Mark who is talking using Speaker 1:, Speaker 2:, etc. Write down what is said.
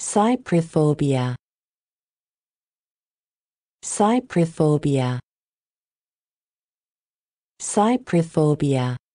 Speaker 1: Cyprophobia Cyprophobia Cyprophobia